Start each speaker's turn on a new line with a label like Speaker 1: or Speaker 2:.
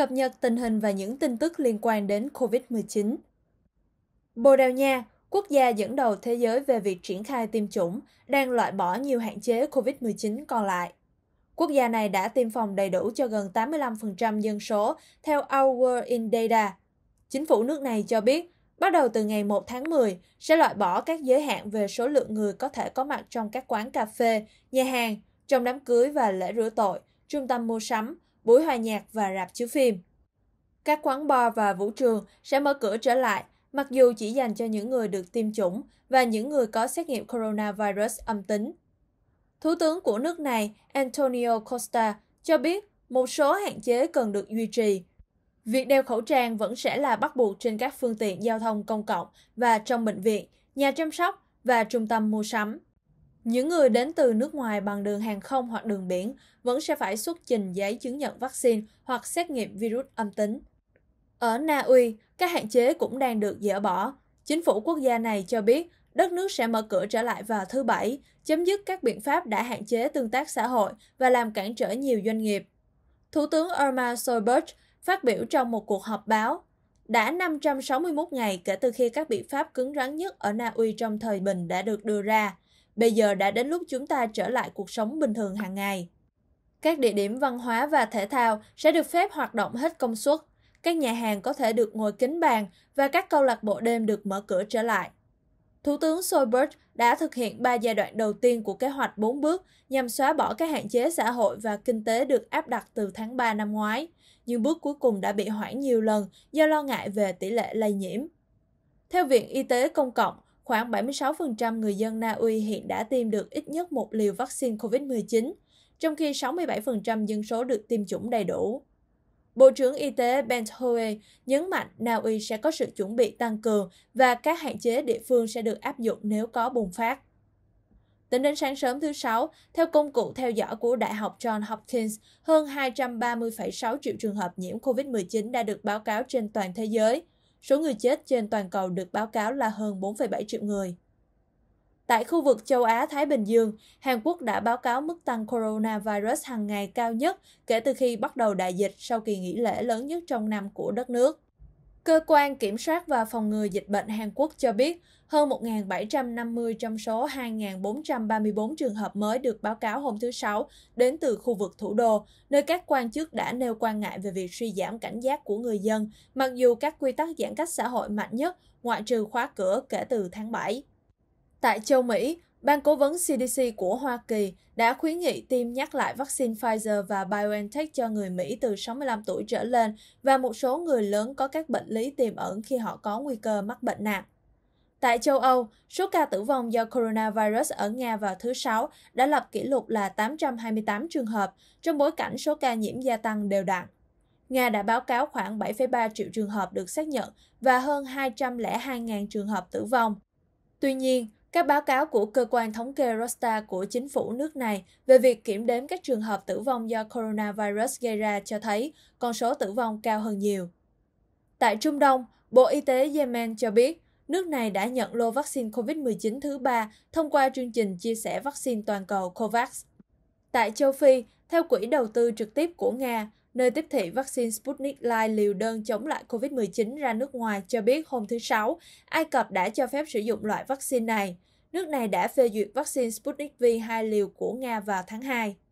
Speaker 1: cập nhật tình hình và những tin tức liên quan đến COVID-19. Bồ Đào Nha, quốc gia dẫn đầu thế giới về việc triển khai tiêm chủng, đang loại bỏ nhiều hạn chế COVID-19 còn lại. Quốc gia này đã tiêm phòng đầy đủ cho gần 85% dân số, theo Our World in Data. Chính phủ nước này cho biết, bắt đầu từ ngày 1 tháng 10, sẽ loại bỏ các giới hạn về số lượng người có thể có mặt trong các quán cà phê, nhà hàng, trong đám cưới và lễ rửa tội, trung tâm mua sắm, buổi hòa nhạc và rạp chiếu phim. Các quán bar và vũ trường sẽ mở cửa trở lại, mặc dù chỉ dành cho những người được tiêm chủng và những người có xét nghiệm coronavirus âm tính. Thủ tướng của nước này, Antonio Costa, cho biết một số hạn chế cần được duy trì. Việc đeo khẩu trang vẫn sẽ là bắt buộc trên các phương tiện giao thông công cộng và trong bệnh viện, nhà chăm sóc và trung tâm mua sắm. Những người đến từ nước ngoài bằng đường hàng không hoặc đường biển vẫn sẽ phải xuất trình giấy chứng nhận vaccine hoặc xét nghiệm virus âm tính. Ở Na Uy, các hạn chế cũng đang được dỡ bỏ. Chính phủ quốc gia này cho biết đất nước sẽ mở cửa trở lại vào thứ Bảy, chấm dứt các biện pháp đã hạn chế tương tác xã hội và làm cản trở nhiều doanh nghiệp. Thủ tướng Irma Soibert phát biểu trong một cuộc họp báo đã 561 ngày kể từ khi các biện pháp cứng rắn nhất ở Na Uy trong thời bình đã được đưa ra – Bây giờ đã đến lúc chúng ta trở lại cuộc sống bình thường hàng ngày. Các địa điểm văn hóa và thể thao sẽ được phép hoạt động hết công suất. Các nhà hàng có thể được ngồi kính bàn và các câu lạc bộ đêm được mở cửa trở lại. Thủ tướng Solberg đã thực hiện 3 giai đoạn đầu tiên của kế hoạch 4 bước nhằm xóa bỏ các hạn chế xã hội và kinh tế được áp đặt từ tháng 3 năm ngoái, nhưng bước cuối cùng đã bị hoãn nhiều lần do lo ngại về tỷ lệ lây nhiễm. Theo Viện Y tế Công cộng, Khoảng 76% người dân Na Uy hiện đã tiêm được ít nhất một liều vaccine COVID-19, trong khi 67% dân số được tiêm chủng đầy đủ. Bộ trưởng Y tế Ben Howe nhấn mạnh Na Uy sẽ có sự chuẩn bị tăng cường và các hạn chế địa phương sẽ được áp dụng nếu có bùng phát. Tính đến sáng sớm thứ Sáu, theo công cụ theo dõi của Đại học John Hopkins, hơn 230,6 triệu trường hợp nhiễm COVID-19 đã được báo cáo trên toàn thế giới – Số người chết trên toàn cầu được báo cáo là hơn 4,7 triệu người. Tại khu vực châu Á-Thái Bình Dương, Hàn Quốc đã báo cáo mức tăng coronavirus hàng ngày cao nhất kể từ khi bắt đầu đại dịch sau kỳ nghỉ lễ lớn nhất trong năm của đất nước. Cơ quan Kiểm soát và Phòng ngừa Dịch bệnh Hàn Quốc cho biết, hơn 1.750 trong số 2.434 trường hợp mới được báo cáo hôm thứ Sáu đến từ khu vực thủ đô, nơi các quan chức đã nêu quan ngại về việc suy giảm cảnh giác của người dân, mặc dù các quy tắc giãn cách xã hội mạnh nhất, ngoại trừ khóa cửa kể từ tháng 7. Tại châu Mỹ, Ban cố vấn CDC của Hoa Kỳ đã khuyến nghị tiêm nhắc lại vaccine Pfizer và BioNTech cho người Mỹ từ 65 tuổi trở lên và một số người lớn có các bệnh lý tiềm ẩn khi họ có nguy cơ mắc bệnh nặng. Tại châu Âu, số ca tử vong do coronavirus ở Nga vào thứ Sáu đã lập kỷ lục là 828 trường hợp, trong bối cảnh số ca nhiễm gia tăng đều đặn. Nga đã báo cáo khoảng 7,3 triệu trường hợp được xác nhận và hơn 202.000 trường hợp tử vong. Tuy nhiên, các báo cáo của cơ quan thống kê Rostar của chính phủ nước này về việc kiểm đếm các trường hợp tử vong do coronavirus gây ra cho thấy con số tử vong cao hơn nhiều. Tại Trung Đông, Bộ Y tế Yemen cho biết nước này đã nhận lô vaccine COVID-19 thứ ba thông qua chương trình chia sẻ vaccine toàn cầu COVAX. Tại châu Phi, theo Quỹ đầu tư trực tiếp của Nga, nơi tiếp thị vaccine Sputnik Light liều đơn chống lại COVID-19 ra nước ngoài, cho biết hôm thứ Sáu, Ai Cập đã cho phép sử dụng loại vaccine này. Nước này đã phê duyệt vaccine Sputnik V 2 liều của Nga vào tháng 2.